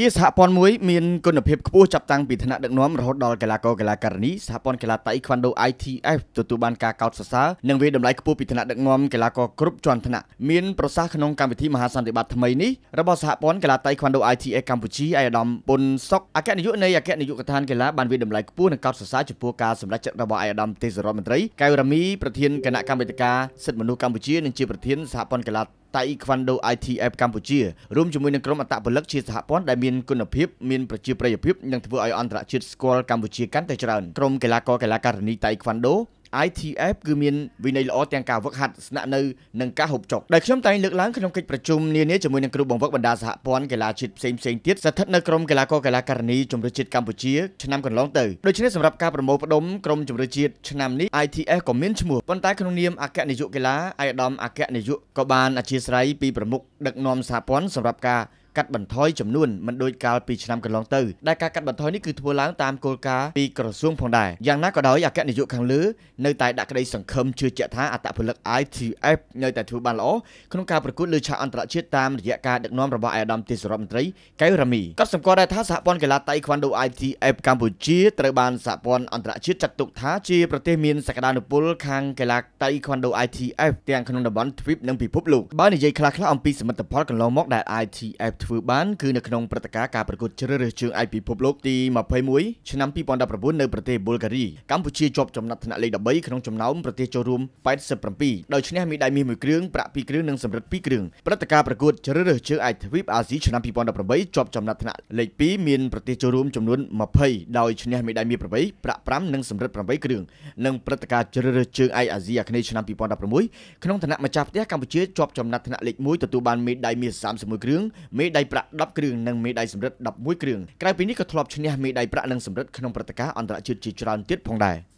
ជាសហព័ន្ធមួយមានគុណភាពខ្ពស់ចាប់តាំងពីថ្នាក់ដឹកនាំរហូតដល់កីឡាករកីឡាការិនីសហព័ន្ធកីឡាតៃខ្វាន់ដូ ITF ទទួលបានការកោតសរសើរនិងវាតម្លៃខ្ពស់ពីថ្នាក់ដឹកនាំកីឡាករគ្រប់ជាន់ថ្នាក់មានប្រសាសន៍ក្នុងកម្មវិធីមហាសន្និបាតថ្មីនេះរបស់សហព័ន្ធកីឡាតៃខ្វាន់ដូ ITF កម្ពុជាឯកឧត្តមពុនសុកអគ្គនាយកនៃអគ្គនាយកដ្ឋានកីឡាបានវាតម្លៃខ្ពស់និងកោតសរសើរចំពោះការសម្រេចចិត្តរបស់ឯកឧត្តមទេសរដ្ឋមន្ត្រីកៅរ៉ាមីប្រធានគណៈកម្មាធិការសិទ្ធិមនុស្សកម្ពុជានិងជាប្រធានសហព័ន្ធកីឡាតៃខ្វាន់ដូ ITF កម្ពុជារួមជាមួយនឹងក្រុមអតពលិកជាសហព័ន្ធដែលមានគុណភាពមានប្រជាប្រិយភាពនិងធ្វើឲ្យអន្តរជាតិស្គាល់កម្ពុជាកាន់តែច្រើនក្រុមកីឡាករកីឡាការិនីតៃខ្វាន់ដូ ITF គឺមានវិន័យល្អទាំងការហ្វឹកហាត់ស្នាក់នៅនិងការហូបចុកដែលខ្ញុំតែងលើកឡើងក្នុងកិច្ចប្រជុំនានាជាមួយនឹងគ្រូបង្វឹកបណ្ដាសហព័ន្ធកីឡាជាតិផ្សេងផ្សេងទៀតស្ថិតនៅក្រមកីឡាករកីឡាករនីជម្រើសជាតិកម្ពុជាឆ្នាំកន្លងទៅដូច្នេះសម្រាប់ការប្រមូលផ្ដុំក្រុមជម្រើសជាតិឆ្នាំនេះ ITF ក៏មានឈ្មោះប៉ុន្តែក្នុងនាមអគ្គនាយកកីឡាអាយដាមអគ្គនាយកក៏បានអធិស្ឋានពីប្រមុខដឹកនាំសហព័ន្ធសម្រាប់ការកាត់បន្ថយចំនួនមិនដូចកាលពីឆ្នាំកន្លងទៅដែលការកាត់បន្ថយនេះគឺធ្វើឡើងតាមគោលការណ៍ពីក្រសួងផងដែរយ៉ាងណាក៏ដោយអគ្គនាយកខាងលើនៅតែដាក់ក្តីសង្ឃឹមជឿជាក់ថាអត្តពលិក ITF នៅតែធ្វើបានល្អក្នុងការប្រកួតលើឆាកអន្តរជាតិតាមរយៈការដឹកនាំរបស់អាដាមទេសរដ្ឋមន្ត្រីកៅរ៉ាមីក៏សម្គាល់ដែរថាសហព័ន្ធកីឡាតៃក្វាន់ដូ ITF កម្ពុជាត្រូវបានសហព័ន្ធអន្តរជាតិចាត់ទុកថាជាប្រទេសមានសក្តានុពលខាងកីឡាតៃក្វាន់ដូ ITF ទាំងក្នុងតំបន់ទ្វីបនិងពិភពលោកបើនិយាយខ្លះៗអំពីសមិទ្ធផលកន្លងមកដែល ITF ធ្វើបានគឺនៅក្នុងព្រឹត្តិការណ៍ការប្រកួតជ្រើសរើសជើងឯកពិភពលោកទី21ឆ្នាំ2019នៅប្រទេសប៊ុលហ្គារីកម្ពុជាជាប់ចំណាត់ថ្នាក់លេខ13ក្នុងចំណោមប្រទេសចូលរួម87ដោយឈ្នះមេដាយមាស1គ្រឿងប្រាក់2គ្រឿងនិងសំរឹទ្ធ2គ្រឿងព្រឹត្តិការណ៍ប្រកួតជ្រើសរើសជើងឯកទ្វីបអាស៊ីឆ្នាំ2018ជាប់ចំណាត់ថ្នាក់លេខ2មានប្រទេសចូលរួមចំនួន20ដោយឈ្នះមេដាយមាស8ប្រាក់5និងសំរឹទ្ធ8គ្រឿងនិងព្រឹត្តិការណ៍ជ្រើសរើសជើងឯកអាស៊ីអាគ្នេយ៍ឆ្នាំ2016ក្នុងឋានៈម្ចាស់ផ្ទះកម្ពុជាជាប់ចំណាត់ថ្នាក់លេខ1ទទួលបានមេដាយមាស31គ្រឿងមេដៃប្រាក់10គ្រឿងនិងមេដៃសំរឹទ្ធ11គ្រឿងក្រៅពីនេះក៏ធ្លាប់ឈ្នះមេដៃប្រាក់និងសំរឹទ្ធក្នុងព្រឹត្តិការណ៍អន្តរជាតិជាច្រើនទៀតផងដែរ។